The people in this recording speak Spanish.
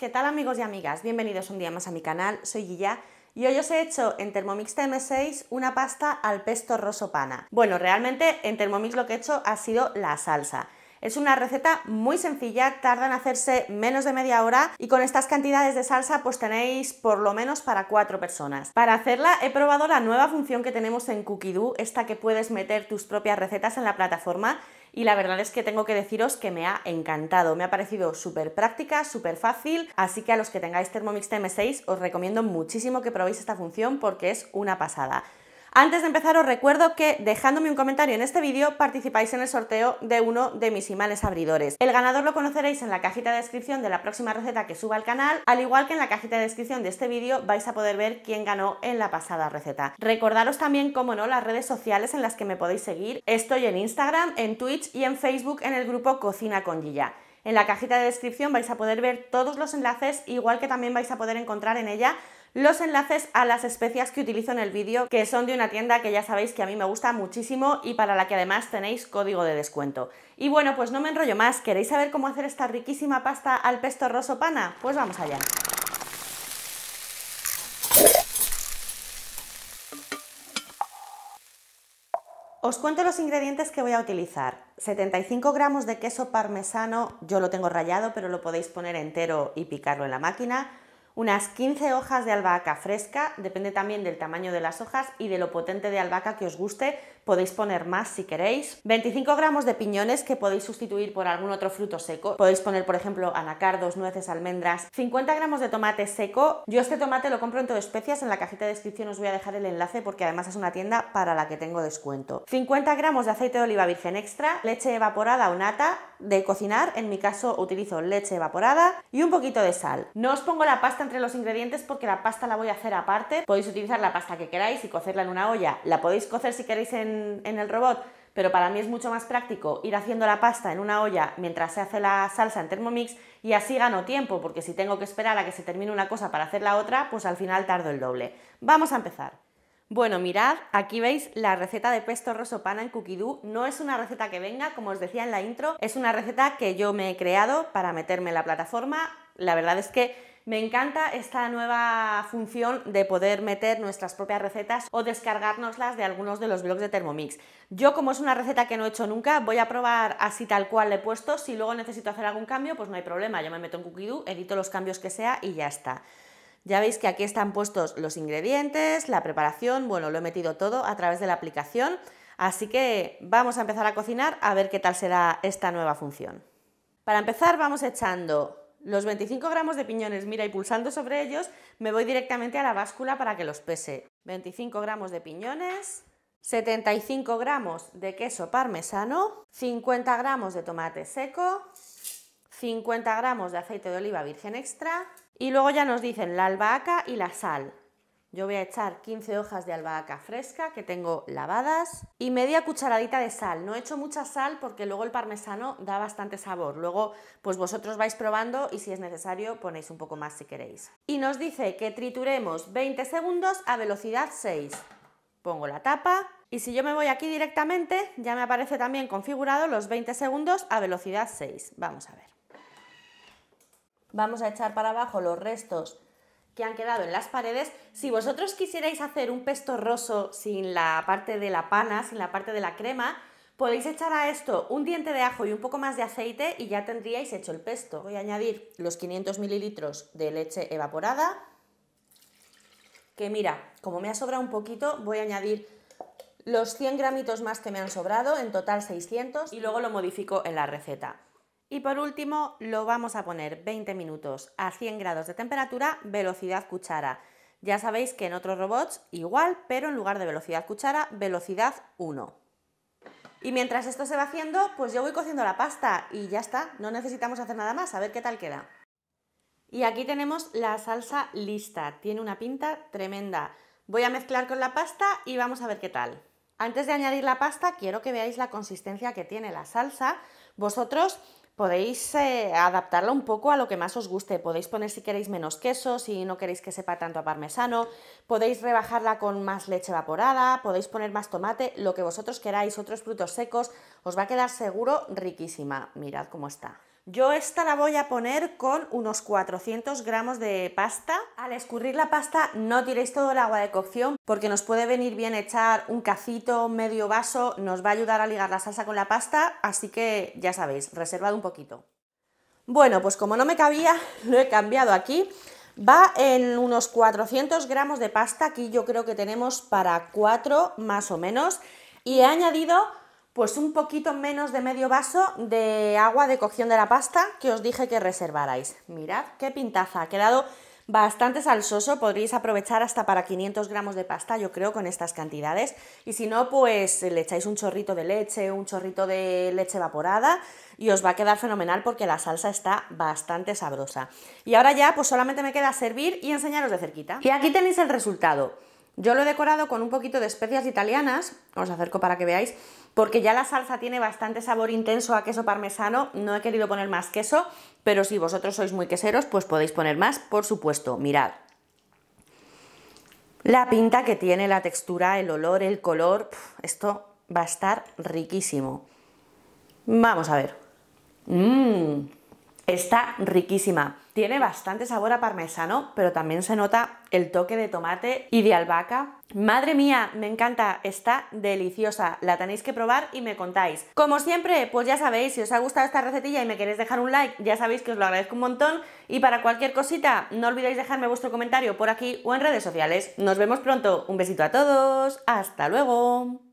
¿qué tal amigos y amigas? Bienvenidos un día más a mi canal, soy Guilla y hoy os he hecho en Thermomix TM6 una pasta al pesto rosopana pana. Bueno, realmente en Thermomix lo que he hecho ha sido la salsa. Es una receta muy sencilla, tarda en hacerse menos de media hora y con estas cantidades de salsa pues tenéis por lo menos para cuatro personas. Para hacerla he probado la nueva función que tenemos en Cookidoo, esta que puedes meter tus propias recetas en la plataforma y la verdad es que tengo que deciros que me ha encantado, me ha parecido súper práctica, súper fácil, así que a los que tengáis Thermomix TM6 os recomiendo muchísimo que probéis esta función porque es una pasada. Antes de empezar os recuerdo que dejándome un comentario en este vídeo participáis en el sorteo de uno de mis imanes abridores. El ganador lo conoceréis en la cajita de descripción de la próxima receta que suba al canal, al igual que en la cajita de descripción de este vídeo vais a poder ver quién ganó en la pasada receta. Recordaros también, como no, las redes sociales en las que me podéis seguir. Estoy en Instagram, en Twitch y en Facebook en el grupo Cocina con Gilla. En la cajita de descripción vais a poder ver todos los enlaces, igual que también vais a poder encontrar en ella los enlaces a las especias que utilizo en el vídeo, que son de una tienda que ya sabéis que a mí me gusta muchísimo y para la que además tenéis código de descuento. Y bueno, pues no me enrollo más, ¿queréis saber cómo hacer esta riquísima pasta al pesto rosso pana? Pues vamos allá. Os cuento los ingredientes que voy a utilizar. 75 gramos de queso parmesano, yo lo tengo rallado, pero lo podéis poner entero y picarlo en la máquina unas 15 hojas de albahaca fresca, depende también del tamaño de las hojas y de lo potente de albahaca que os guste, podéis poner más si queréis. 25 gramos de piñones que podéis sustituir por algún otro fruto seco. Podéis poner, por ejemplo, anacardos, nueces, almendras. 50 gramos de tomate seco. Yo este tomate lo compro en todo especias. En la cajita de descripción os voy a dejar el enlace porque además es una tienda para la que tengo descuento. 50 gramos de aceite de oliva virgen extra, leche evaporada o nata de cocinar. En mi caso utilizo leche evaporada y un poquito de sal. No os pongo la pasta entre los ingredientes porque la pasta la voy a hacer aparte. Podéis utilizar la pasta que queráis y cocerla en una olla. La podéis cocer si queréis en en, el robot, pero para mí es mucho más práctico ir haciendo la pasta en una olla mientras se hace la salsa en Thermomix y así gano tiempo, porque si tengo que esperar a que se termine una cosa para hacer la otra, pues al final tardo el doble. Vamos a empezar. Bueno, mirad, aquí veis la receta de pesto rosopana pana en Cookidoo. No es una receta que venga, como os decía en la intro, es una receta que yo me he creado para meterme en la plataforma. La verdad es que me encanta esta nueva función de poder meter nuestras propias recetas o descargárnoslas de algunos de los blogs de Thermomix. Yo como es una receta que no he hecho nunca, voy a probar así tal cual le he puesto. Si luego necesito hacer algún cambio, pues no hay problema. Yo me meto en Cookidoo, edito los cambios que sea y ya está. Ya veis que aquí están puestos los ingredientes, la preparación, bueno, lo he metido todo a través de la aplicación. Así que vamos a empezar a cocinar a ver qué tal será esta nueva función. Para empezar vamos echando los 25 gramos de piñones, mira, y pulsando sobre ellos, me voy directamente a la báscula para que los pese. 25 gramos de piñones, 75 gramos de queso parmesano, 50 gramos de tomate seco, 50 gramos de aceite de oliva virgen extra, y luego ya nos dicen la albahaca y la sal. Yo voy a echar 15 hojas de albahaca fresca que tengo lavadas y media cucharadita de sal. No he hecho mucha sal porque luego el parmesano da bastante sabor. Luego, pues vosotros vais probando y si es necesario ponéis un poco más si queréis. Y nos dice que trituremos 20 segundos a velocidad 6. Pongo la tapa y si yo me voy aquí directamente ya me aparece también configurado los 20 segundos a velocidad 6. Vamos a ver. Vamos a echar para abajo los restos han quedado en las paredes. Si vosotros quisierais hacer un pesto roso sin la parte de la pana, sin la parte de la crema, podéis echar a esto un diente de ajo y un poco más de aceite y ya tendríais hecho el pesto. Voy a añadir los 500 mililitros de leche evaporada, que mira, como me ha sobrado un poquito, voy a añadir los 100 gramitos más que me han sobrado, en total 600, y luego lo modifico en la receta. Y por último, lo vamos a poner 20 minutos a 100 grados de temperatura, velocidad cuchara. Ya sabéis que en otros robots igual, pero en lugar de velocidad cuchara, velocidad 1. Y mientras esto se va haciendo, pues yo voy cociendo la pasta y ya está, no necesitamos hacer nada más, a ver qué tal queda. Y aquí tenemos la salsa lista, tiene una pinta tremenda. Voy a mezclar con la pasta y vamos a ver qué tal. Antes de añadir la pasta, quiero que veáis la consistencia que tiene la salsa. Vosotros podéis eh, adaptarla un poco a lo que más os guste. Podéis poner si queréis menos queso, si no queréis que sepa tanto a parmesano, podéis rebajarla con más leche evaporada, podéis poner más tomate, lo que vosotros queráis, otros frutos secos, os va a quedar seguro riquísima. Mirad cómo está. Yo esta la voy a poner con unos 400 gramos de pasta. Al escurrir la pasta no tiréis todo el agua de cocción porque nos puede venir bien echar un cacito, medio vaso, nos va a ayudar a ligar la salsa con la pasta, así que ya sabéis, reservad un poquito. Bueno, pues como no me cabía, lo he cambiado aquí. Va en unos 400 gramos de pasta, aquí yo creo que tenemos para 4 más o menos. Y he añadido pues un poquito menos de medio vaso de agua de cocción de la pasta que os dije que reservarais. Mirad qué pintaza, ha quedado bastante salsoso, podréis aprovechar hasta para 500 gramos de pasta, yo creo, con estas cantidades. Y si no, pues eh, le echáis un chorrito de leche, un chorrito de leche evaporada y os va a quedar fenomenal porque la salsa está bastante sabrosa. Y ahora ya, pues solamente me queda servir y enseñaros de cerquita. Y aquí tenéis el resultado. Yo lo he decorado con un poquito de especias italianas, os acerco para que veáis, porque ya la salsa tiene bastante sabor intenso a queso parmesano, no he querido poner más queso, pero si vosotros sois muy queseros, pues podéis poner más, por supuesto, mirad. La pinta que tiene, la textura, el olor, el color, esto va a estar riquísimo. Vamos a ver. Mmm. Está riquísima. Tiene bastante sabor a parmesano, pero también se nota el toque de tomate y de albahaca. Madre mía, me encanta, está deliciosa, la tenéis que probar y me contáis. Como siempre, pues ya sabéis, si os ha gustado esta recetilla y me queréis dejar un like, ya sabéis que os lo agradezco un montón. Y para cualquier cosita, no olvidéis dejarme vuestro comentario por aquí o en redes sociales. Nos vemos pronto, un besito a todos, hasta luego.